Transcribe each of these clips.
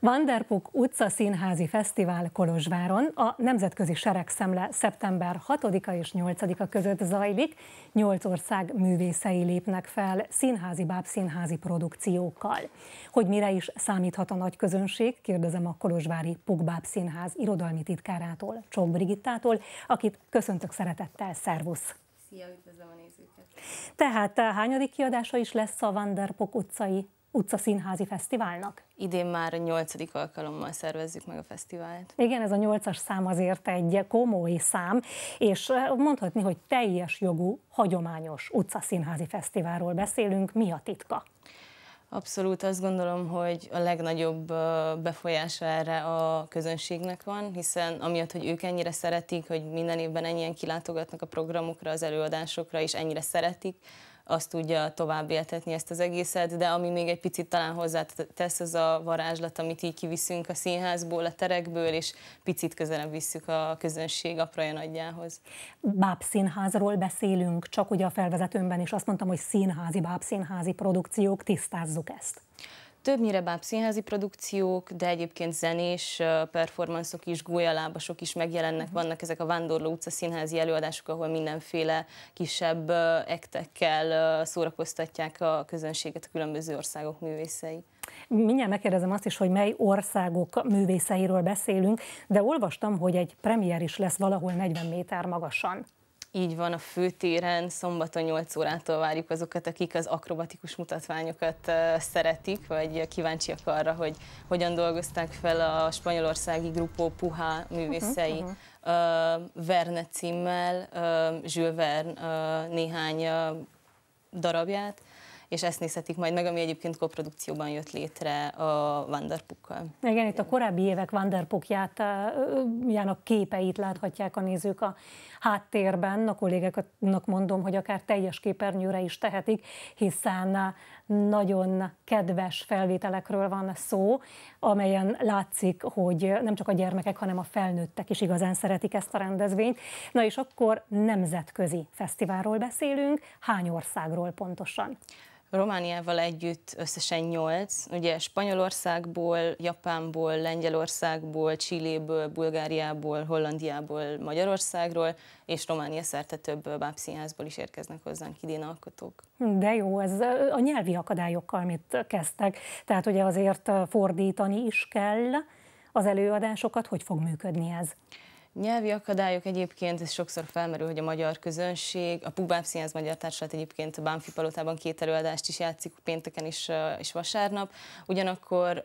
Vanderpuk utca színházi fesztivál Kolozsváron a Nemzetközi Seregszemle szeptember 6-a és 8-a között zajlik. Nyolc ország művészei lépnek fel színházi bábszínházi produkciókkal. Hogy mire is számíthat a nagy közönség, kérdezem a Kolozsvári Pukbáb Színház irodalmi titkárától, Csók Brigittától, akit köszöntök szeretettel, szervusz! Szia, üdvözlöm a nézőket! Tehát a hányadik kiadása is lesz a Vanderpuk utcai utcaszínházi fesztiválnak? Idén már a nyolcadik alkalommal szervezzük meg a fesztivált. Igen, ez a nyolcas szám azért egy komoly szám, és mondhatni, hogy teljes jogú, hagyományos utcaszínházi fesztiválról beszélünk. Mi a titka? Abszolút azt gondolom, hogy a legnagyobb befolyása erre a közönségnek van, hiszen amiatt, hogy ők ennyire szeretik, hogy minden évben ennyien kilátogatnak a programokra, az előadásokra, és ennyire szeretik, azt tudja tovább éltetni ezt az egészet, de ami még egy picit talán hozzátesz, az a varázslat, amit így kiviszünk a színházból, a terekből, és picit közelebb visszük a közönség apraja nagyjához. Bábszínházról beszélünk, csak ugye a felvezetőmben is azt mondtam, hogy színházi, bábszínházi produkciók, tisztázzuk ezt többnyire báb színházi produkciók, de egyébként zenés performanszok is, gólyalábasok is megjelennek, mhm. vannak ezek a Vándorló utca színházi előadások, ahol mindenféle kisebb ektekkel szórakoztatják a közönséget a különböző országok művészei. Mindjárt megkérdezem azt is, hogy mely országok művészeiről beszélünk, de olvastam, hogy egy premier is lesz valahol 40 méter magasan. Így van, a főtéren szombaton 8 órától várjuk azokat, akik az akrobatikus mutatványokat szeretik, vagy kíváncsiak arra, hogy hogyan dolgozták fel a spanyolországi grupó puha művészei uh-huh, uh-huh. Verne címmel, Jules Verne néhány darabját, és ezt nézhetik majd meg, ami egyébként koprodukcióban jött létre a Vanderpukkal. Igen, itt a korábbi évek Vanderpuk képeit láthatják a nézők a háttérben, a kollégáknak mondom, hogy akár teljes képernyőre is tehetik, hiszen nagyon kedves felvételekről van szó, amelyen látszik, hogy nem csak a gyermekek, hanem a felnőttek is igazán szeretik ezt a rendezvényt. Na és akkor nemzetközi fesztiválról beszélünk, hány országról pontosan? Romániával együtt összesen nyolc, ugye Spanyolországból, Japánból, Lengyelországból, Csilléből, Bulgáriából, Hollandiából, Magyarországról, és Románia szerte több bábszínházból is érkeznek hozzánk idén alkotók. De jó, ez a nyelvi akadályokkal mit kezdtek, tehát ugye azért fordítani is kell az előadásokat, hogy fog működni ez? Nyelvi akadályok egyébként, ez sokszor felmerül, hogy a magyar közönség, a Pubáb Színház Magyar Társulat egyébként a Bánfi Palotában két előadást is játszik pénteken is és vasárnap, ugyanakkor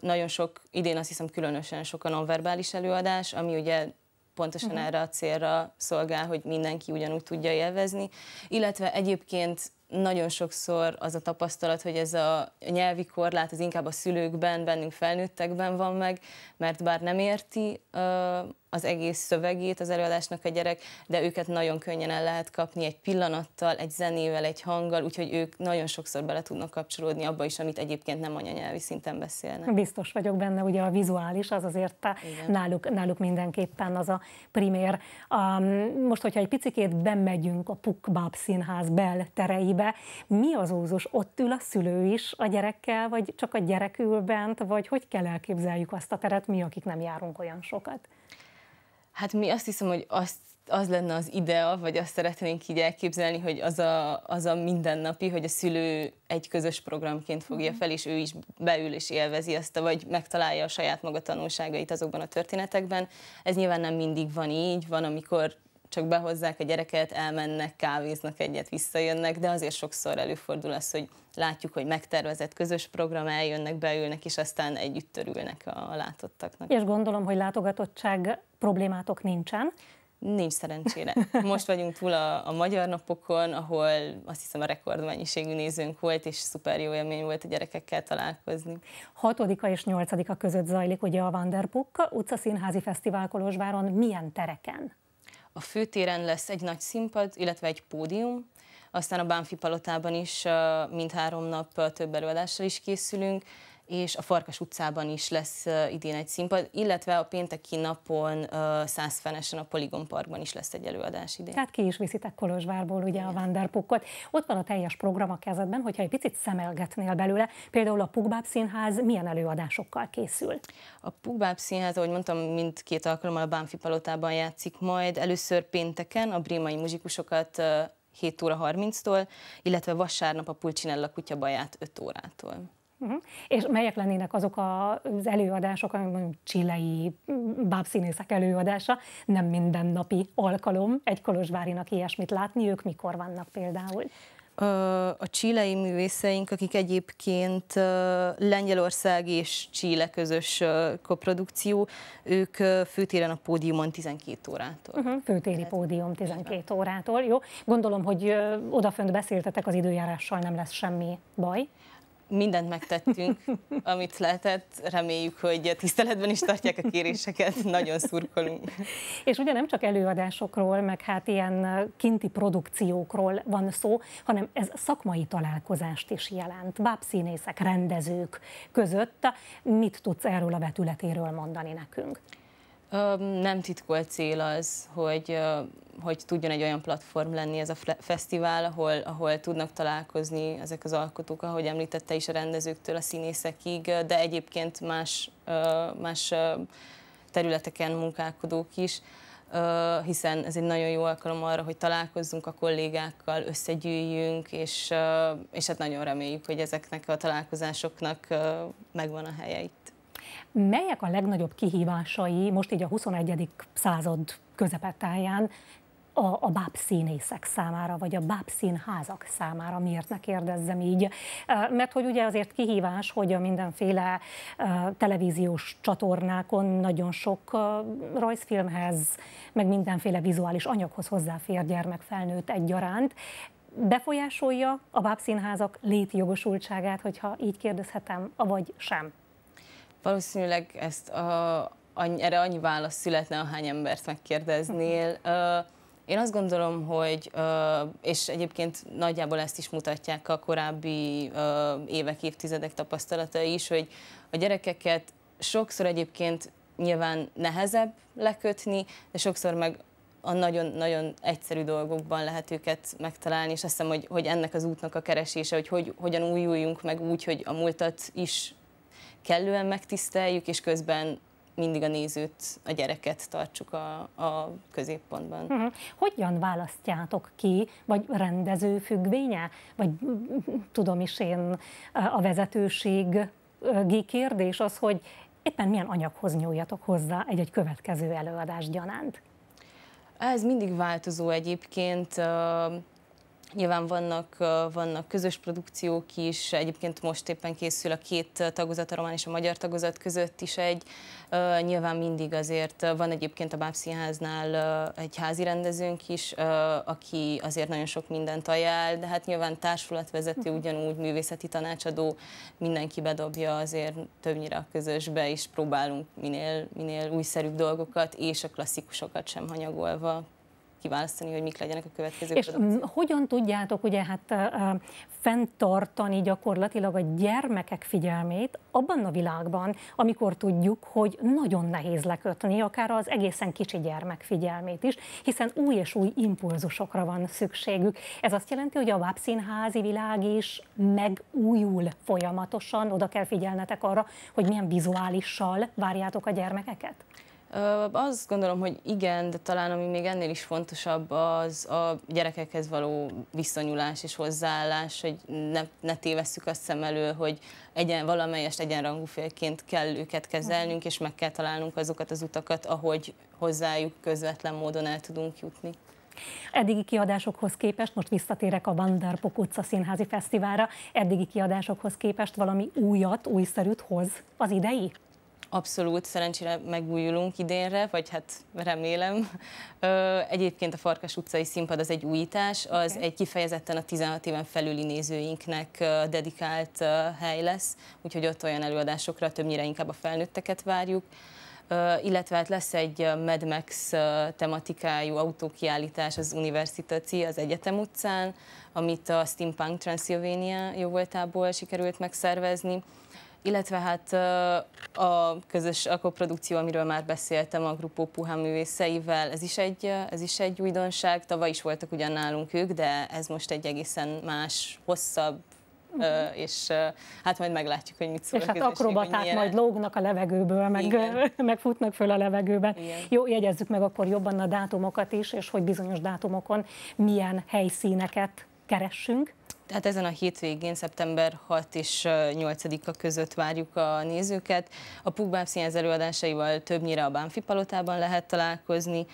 nagyon sok, idén azt hiszem különösen sok a nonverbális előadás, ami ugye pontosan uh-huh. erre a célra szolgál, hogy mindenki ugyanúgy tudja élvezni, illetve egyébként nagyon sokszor az a tapasztalat, hogy ez a nyelvi korlát az inkább a szülőkben, bennünk felnőttekben van meg, mert bár nem érti az egész szövegét az előadásnak a gyerek, de őket nagyon könnyen el lehet kapni egy pillanattal, egy zenével, egy hanggal, úgyhogy ők nagyon sokszor bele tudnak kapcsolódni abba is, amit egyébként nem anyanyelvi szinten beszélnek. Biztos vagyok benne, ugye a vizuális az azért a náluk, náluk mindenképpen az a primér. Um, most, hogyha egy picikét bemegyünk a Pukbáb színház bel tereibe, mi az ózus? Ott ül a szülő is a gyerekkel, vagy csak a gyerek ül bent, vagy hogy kell elképzeljük azt a teret mi, akik nem járunk olyan sokat? Hát mi azt hiszem, hogy azt az lenne az idea, vagy azt szeretnénk így elképzelni, hogy az a, az a mindennapi, hogy a szülő egy közös programként fogja mhm. fel, és ő is beül és élvezi azt, vagy megtalálja a saját maga tanulságait azokban a történetekben. Ez nyilván nem mindig van így, van, amikor csak behozzák a gyereket, elmennek, kávéznak egyet, visszajönnek, de azért sokszor előfordul az, hogy látjuk, hogy megtervezett közös program, eljönnek, beülnek, és aztán együtt törülnek a látottaknak. És gondolom, hogy látogatottság problémátok nincsen. Nincs szerencsére. Most vagyunk túl a, a magyar napokon, ahol azt hiszem a rekordmennyiségű nézőnk volt, és szuper jó élmény volt a gyerekekkel találkozni. 6 és 8 között zajlik ugye a Vanderpuk utca színházi fesztivál Kolozsváron. Milyen tereken? A főtéren lesz egy nagy színpad, illetve egy pódium, aztán a Bánfi Palotában is mindhárom nap több előadással is készülünk, és a Farkas utcában is lesz idén egy színpad, illetve a pénteki napon Százfenesen a Poligon Parkban is lesz egy előadás idén. Tehát ki is viszitek Kolozsvárból ugye Igen. a Vanderpukkot. Ott van a teljes program a kezedben, hogyha egy picit szemelgetnél belőle, például a Pugbáb Színház milyen előadásokkal készül? A Pugbáb Színház, ahogy mondtam, mindkét alkalommal a Bánfi Palotában játszik majd. Először pénteken a brémai muzsikusokat 7 óra 30-tól, illetve vasárnap a Pulcinella kutyabaját 5 órától. Uh-huh. És melyek lennének azok az előadások, amik csilei bábszínészek előadása, nem mindennapi alkalom egy kolozsvárinak ilyesmit látni, ők mikor vannak például? a csilei művészeink, akik egyébként Lengyelország és Csile közös koprodukció, ők főtéren a pódiumon 12 órától. Uh-huh, főtéri Tehát, pódium 12 órától, jó. Gondolom, hogy odafönt beszéltetek, az időjárással nem lesz semmi baj mindent megtettünk, amit lehetett. Reméljük, hogy tiszteletben is tartják a kéréseket, nagyon szurkolunk. És ugye nem csak előadásokról, meg hát ilyen kinti produkciókról van szó, hanem ez szakmai találkozást is jelent. Bábszínészek, rendezők között. Mit tudsz erről a vetületéről mondani nekünk? Nem titkolt cél az, hogy hogy tudjon egy olyan platform lenni ez a fesztivál, ahol, ahol tudnak találkozni ezek az alkotók, ahogy említette is a rendezőktől a színészekig, de egyébként más, más területeken munkálkodók is hiszen ez egy nagyon jó alkalom arra, hogy találkozzunk a kollégákkal, összegyűjjünk, és, és hát nagyon reméljük, hogy ezeknek a találkozásoknak megvan a helye itt. Melyek a legnagyobb kihívásai most így a 21. század közepetáján a, a bábszínészek számára, vagy a bábszínházak számára, miért ne kérdezzem így. Mert hogy ugye azért kihívás, hogy a mindenféle televíziós csatornákon nagyon sok rajzfilmhez, meg mindenféle vizuális anyaghoz hozzáfér gyermek felnőtt egyaránt. Befolyásolja a bábszínházak létjogosultságát, hogyha így kérdezhetem, avagy sem? Valószínűleg ezt a, erre annyi válasz születne, ahány embert megkérdeznél. Uh-huh. Én azt gondolom, hogy, és egyébként nagyjából ezt is mutatják a korábbi évek, évtizedek tapasztalatai is, hogy a gyerekeket sokszor egyébként nyilván nehezebb lekötni, de sokszor meg a nagyon-nagyon egyszerű dolgokban lehet őket megtalálni, és azt hiszem, hogy, hogy ennek az útnak a keresése, hogy, hogy hogyan újuljunk meg úgy, hogy a múltat is kellően megtiszteljük, és közben mindig a nézőt, a gyereket tartsuk a, a középpontban. Uh-huh. Hogyan választjátok ki, vagy rendező függvénye, vagy tudom is én, a vezetőség kérdés az, hogy éppen milyen anyaghoz nyúljatok hozzá egy-egy következő előadás gyanánt? Ez mindig változó egyébként. Nyilván vannak, vannak közös produkciók is, egyébként most éppen készül a két tagozat, a román és a magyar tagozat között is egy. Nyilván mindig azért van egyébként a Bábszínháznál egy házi rendezőnk is, aki azért nagyon sok mindent ajánl, de hát nyilván társulatvezető, mhm. ugyanúgy művészeti tanácsadó, mindenki bedobja azért többnyire a közösbe, és próbálunk minél, minél újszerűbb dolgokat, és a klasszikusokat sem hanyagolva kiválasztani, hogy mik legyenek a következő És produkciók. hogyan tudjátok ugye hát fenntartani gyakorlatilag a gyermekek figyelmét abban a világban, amikor tudjuk, hogy nagyon nehéz lekötni akár az egészen kicsi gyermek figyelmét is, hiszen új és új impulzusokra van szükségük. Ez azt jelenti, hogy a vápszínházi világ is megújul folyamatosan, oda kell figyelnetek arra, hogy milyen vizuálissal várjátok a gyermekeket? Azt gondolom, hogy igen, de talán ami még ennél is fontosabb, az a gyerekekhez való viszonyulás és hozzáállás, hogy ne, ne tévesszük azt szem elő, hogy egyen, valamelyest egyenrangú félként kell őket kezelnünk, és meg kell találnunk azokat az utakat, ahogy hozzájuk közvetlen módon el tudunk jutni. Eddigi kiadásokhoz képest, most visszatérek a Vandarpok utca színházi fesztiválra, eddigi kiadásokhoz képest valami újat, újszerűt hoz az idei? Abszolút, szerencsére megújulunk idénre, vagy hát remélem. Egyébként a Farkas utcai színpad az egy újítás, az okay. egy kifejezetten a 16 éven felüli nézőinknek dedikált hely lesz, úgyhogy ott olyan előadásokra többnyire inkább a felnőtteket várjuk illetve hát lesz egy Mad Max tematikájú autókiállítás az Universitaci az Egyetem utcán, amit a Steampunk Transylvania jóvoltából sikerült megszervezni, illetve hát a közös koprodukció, amiről már beszéltem, a Grupo Puha művészeivel, ez is, egy, ez is egy újdonság, tavaly is voltak ugyan nálunk ők, de ez most egy egészen más, hosszabb, Uh-huh. és hát majd meglátjuk, hogy mit szól És a hát akrobaták majd lógnak a levegőből, meg, meg futnak föl a levegőben. Igen. Jó, jegyezzük meg akkor jobban a dátumokat is, és hogy bizonyos dátumokon milyen helyszíneket keressünk. Tehát ezen a hétvégén, szeptember 6 és 8-a között várjuk a nézőket. A Pukbáb színház előadásaival többnyire a Bánfi palotában lehet találkozni.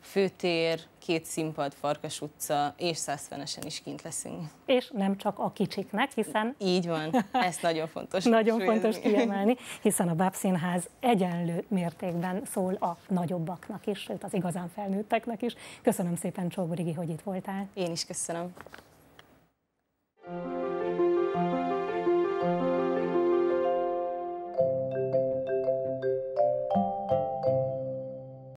Főtér, két színpad, Farkas utca és 150-esen is kint leszünk. És nem csak a kicsiknek, hiszen... Így van, ez nagyon fontos. nagyon fontos kiemelni, hiszen a Bábszínház egyenlő mértékben szól a nagyobbaknak is, sőt az igazán felnőtteknek is. Köszönöm szépen Csóborigi, hogy itt voltál. Én is köszönöm. Thank you.